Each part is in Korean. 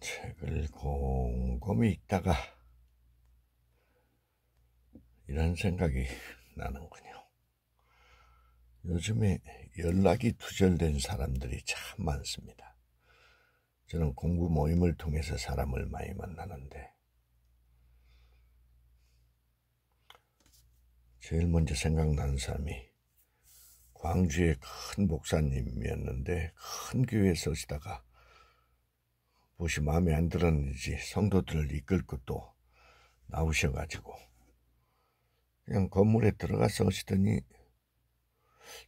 책을 곰곰이 읽다가 이런 생각이 나는군요. 요즘에 연락이 두절된 사람들이 참 많습니다. 저는 공부 모임을 통해서 사람을 많이 만나는데 제일 먼저 생각나는 사람이 광주의 큰 목사님이었는데 큰 교회에 서시다가 오 무엇이 마음에 안 들었는지 성도들을 이끌 것도 나오셔가지고 그냥 건물에 들어가서 오시더니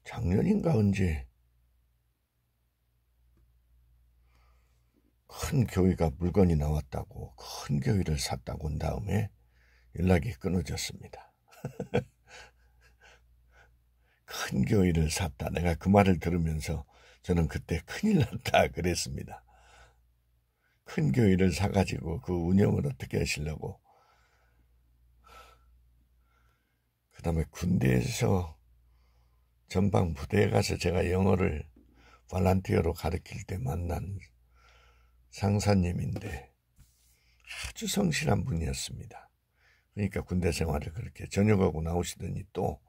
작년인가 언제 큰 교회가 물건이 나왔다고 큰 교회를 샀다고 온 다음에 연락이 끊어졌습니다. 큰 교회를 샀다. 내가 그 말을 들으면서 저는 그때 큰일 났다 그랬습니다. 큰 교회를 사가지고 그 운영을 어떻게 하시려고. 그 다음에 군대에서 전방 부대에 가서 제가 영어를 발란티어로 가르칠 때 만난 상사님인데 아주 성실한 분이었습니다. 그러니까 군대 생활을 그렇게 전역하고 나오시더니 또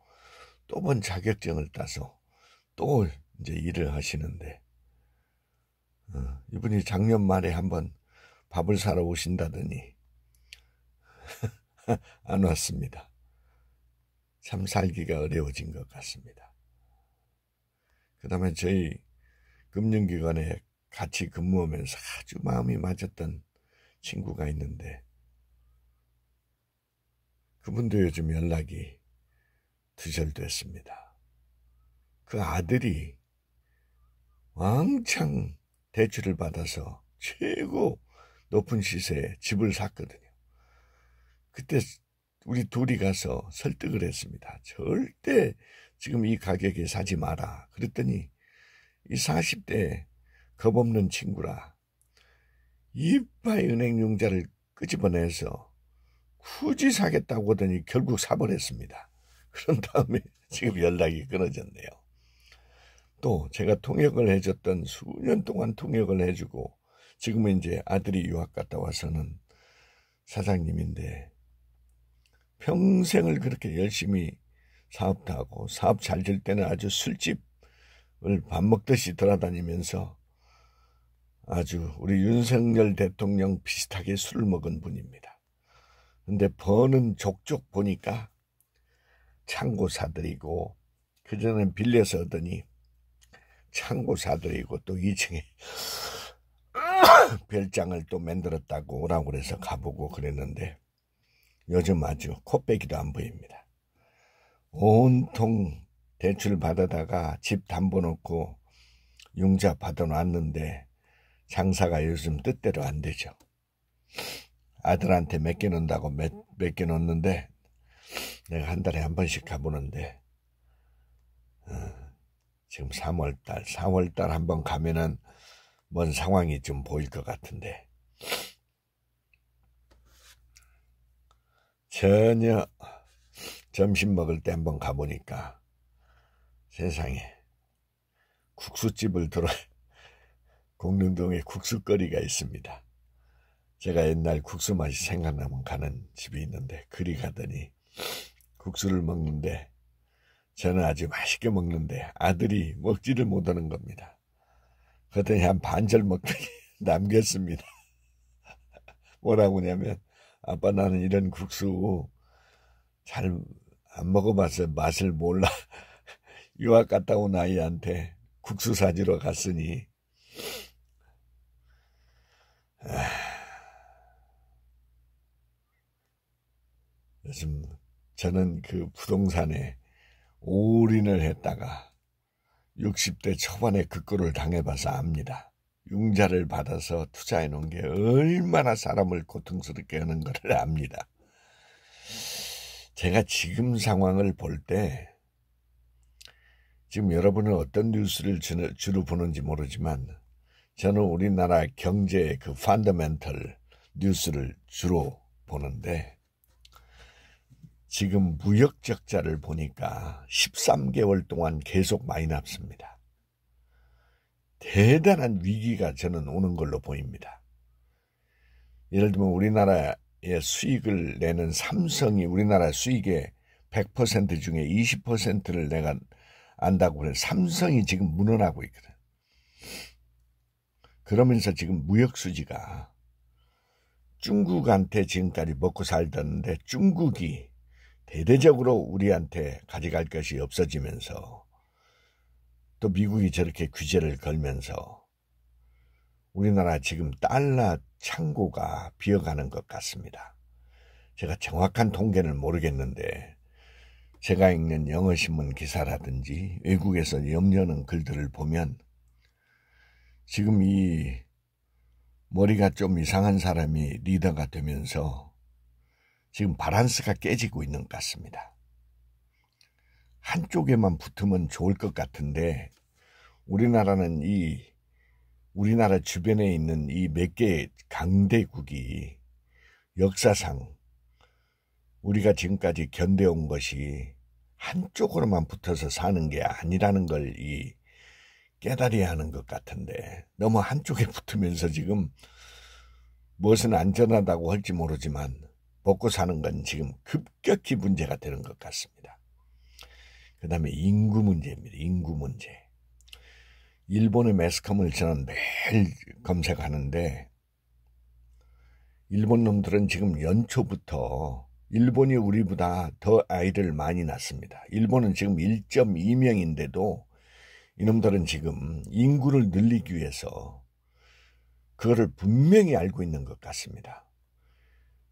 또 번 자격증을 따서 또 이제 일을 하시는데 어, 이분이 작년 말에 한번 밥을 사러 오신다더니 안 왔습니다. 참 살기가 어려워진 것 같습니다. 그 다음에 저희 금융기관에 같이 근무하면서 아주 마음이 맞았던 친구가 있는데 그분도 요즘 연락이 두절됐습니다. 그 아들이 왕창 대출을 받아서 최고 높은 시세에 집을 샀거든요. 그때 우리 둘이 가서 설득을 했습니다. 절대 지금 이 가격에 사지 마라. 그랬더니 이 40대 겁없는 친구라 이빠의 은행 융자를 끄집어내서 굳이 사겠다고 하더니 결국 사버렸습니다. 그런 다음에 지금 연락이 끊어졌네요. 또 제가 통역을 해줬던 수년 동안 통역을 해주고 지금은 이제 아들이 유학 갔다 와서는 사장님인데 평생을 그렇게 열심히 사업도 하고 사업 잘 될 때는 아주 술집을 밥 먹듯이 돌아다니면서 아주 우리 윤석열 대통령 비슷하게 술을 먹은 분입니다. 근데 버는 족족 보니까 창고 사들이고 그전엔 빌려서 얻으니 창고사들이고 또 2층에 별장을 또 만들었다고 오라고 그래서 가보고 그랬는데 요즘 아주 코빼기도 안 보입니다. 온통 대출 받아다가 집 담보 놓고 융자 받아놨는데 장사가 요즘 뜻대로 안 되죠. 아들한테 몇개놓는다고몇개놓는데 내가 한 달에 한 번씩 가보는데 어. 지금 3월달, 3월달 한번 가면은 뭔 상황이 좀 보일 것 같은데 전혀 점심 먹을 때 한번 가보니까 세상에 국수집을 들어 공릉동에 국수거리가 있습니다. 제가 옛날 국수 맛이 생각나면 가는 집이 있는데 그리 가더니 국수를 먹는데 저는 아주 맛있게 먹는데 아들이 먹지를 못하는 겁니다. 그랬더니 한 반절 먹더니 남겼습니다. 뭐라고 하냐면 아빠 나는 이런 국수 잘 안 먹어봤어요. 맛을 몰라. 유학 갔다 온 아이한테 국수 사지러 갔으니 요즘 저는 그 부동산에 올인을 했다가 60대 초반에 그 꼴을 당해봐서 압니다. 융자를 받아서 투자해 놓은 게 얼마나 사람을 고통스럽게 하는 걸 압니다. 제가 지금 상황을 볼 때 지금 여러분은 어떤 뉴스를 주로 보는지 모르지만 저는 우리나라 경제의 그 펀더멘털 뉴스를 주로 보는데 지금 무역 적자를 보니까 13개월 동안 계속 마이너스입니다. 대단한 위기가 저는 오는 걸로 보입니다. 예를 들면 우리나라의 수익을 내는 삼성이 우리나라 수익의 100% 중에 20%를 내가 안다고 해서 삼성이 지금 무너나고 있거든. 그러면서 지금 무역 수지가 중국한테 지금까지 먹고 살던데 중국이 대대적으로 우리한테 가져갈 것이 없어지면서 또 미국이 저렇게 규제를 걸면서 우리나라 지금 달러 창고가 비어가는 것 같습니다. 제가 정확한 통계는 모르겠는데 제가 읽는 영어신문 기사라든지 외국에서 염려는 글들을 보면 지금 이 머리가 좀 이상한 사람이 리더가 되면서 지금 바란스가 깨지고 있는 것 같습니다. 한쪽에만 붙으면 좋을 것 같은데 우리나라는 이 우리나라 주변에 있는 이 몇 개의 강대국이 역사상 우리가 지금까지 견뎌온 것이 한쪽으로만 붙어서 사는 게 아니라는 걸 이 깨달아야 하는 것 같은데 너무 한쪽에 붙으면서 지금 무엇은 안전하다고 할지 모르지만 먹고 사는 건 지금 급격히 문제가 되는 것 같습니다. 그 다음에 인구 문제입니다. 인구 문제. 일본의 매스컴을 저는 매일 검색하는데 일본 놈들은 지금 연초부터 일본이 우리보다 더 아이를 많이 낳습니다. 일본은 지금 1.2명인데도 이놈들은 지금 인구를 늘리기 위해서 그거를 분명히 알고 있는 것 같습니다.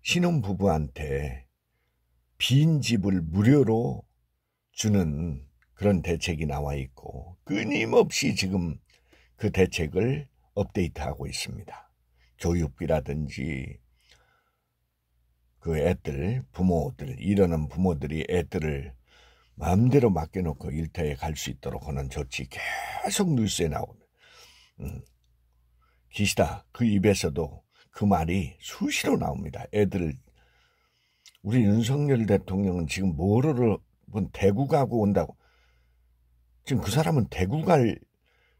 신혼부부한테 빈 집을 무료로 주는 그런 대책이 나와 있고 끊임없이 지금 그 대책을 업데이트하고 있습니다. 교육비라든지 그 애들 부모들 이러는 부모들이 애들을 마음대로 맡겨놓고 일터에 갈 수 있도록 하는 조치 계속 뉴스에 나오는 음. 기시다 그 입에서도 그 말이 수시로 나옵니다. 애들 우리 윤석열 대통령은 지금 뭐를 대구 가고 온다고 지금 그 사람은 대구 갈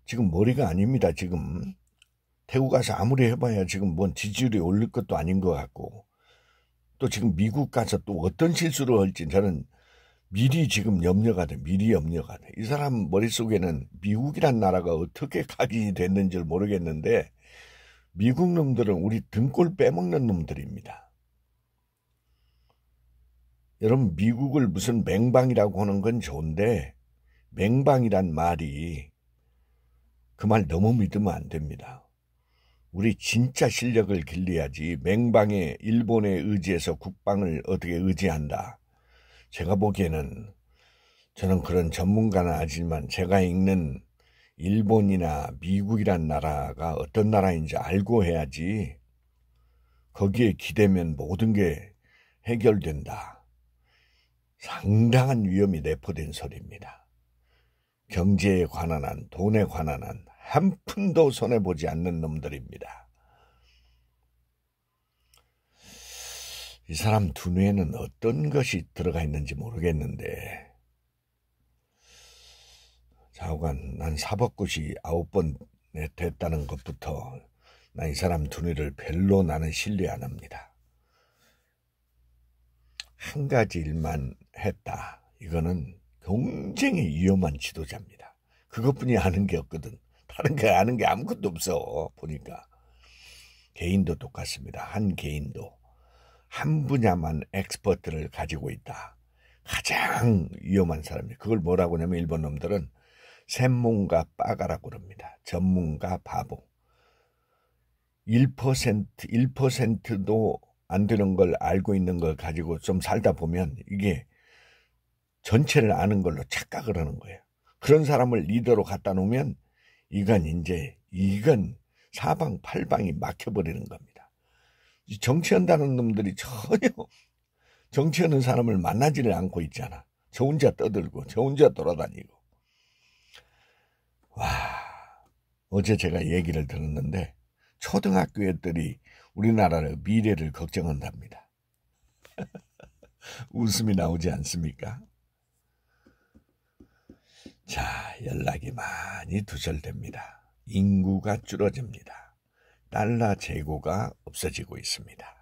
지금 머리가 아닙니다. 지금 대구 가서 아무리 해봐야 지금 뭔 지지율이 올릴 것도 아닌 것 같고 또 지금 미국 가서 또 어떤 실수를 할지 저는 미리 지금 염려가 돼. 미리 염려가 돼. 이 사람 머릿속에는 미국이란 나라가 어떻게 각인이 됐는지를 모르겠는데 미국 놈들은 우리 등골 빼먹는 놈들입니다. 여러분, 미국을 무슨 맹방이라고 하는 건 좋은데, 맹방이란 말이 그 말 너무 믿으면 안 됩니다. 우리 진짜 실력을 길러야지 맹방에 일본에 의지해서 국방을 어떻게 의지한다. 제가 보기에는 저는 그런 전문가는 아니지만 제가 읽는 일본이나 미국이란 나라가 어떤 나라인지 알고 해야지 거기에 기대면 모든 게 해결된다. 상당한 위험이 내포된 소리입니다. 경제에 관한 한, 돈에 관한 한, 한 푼도 손해보지 않는 놈들입니다. 이 사람 두뇌에는 어떤 것이 들어가 있는지 모르겠는데, 사우간난 사법고시 아홉 번 됐다는 것부터 난 이 사람 두뇌를 별로 나는 신뢰 안 합니다. 한 가지 일만 했다. 이거는 굉장히 위험한 지도자입니다. 그것뿐이 아는 게 없거든. 다른 게 아는 게 아무것도 없어. 보니까. 개인도 똑같습니다. 한 개인도. 한 분야만 엑스퍼트를 가지고 있다. 가장 위험한 사람이 그걸 뭐라고 하냐면 일본 놈들은 샘문가 빠가라고 그럽니다. 전문가 바보. 1%, 1%도 안 되는 걸 알고 있는 걸 가지고 좀 살다 보면 이게 전체를 아는 걸로 착각을 하는 거예요. 그런 사람을 리더로 갖다 놓으면 이건 이제 이건 사방팔방이 막혀버리는 겁니다. 정치한다는 놈들이 전혀 정치하는 사람을 만나지를 않고 있잖아. 저 혼자 떠들고 저 혼자 돌아다니고 와, 어제 제가 얘기를 들었는데 초등학교 애들이 우리나라의 미래를 걱정한답니다. 웃음이 나오지 않습니까? 자, 연락이 많이 두절됩니다. 인구가 줄어집니다. 달러 재고가 없어지고 있습니다.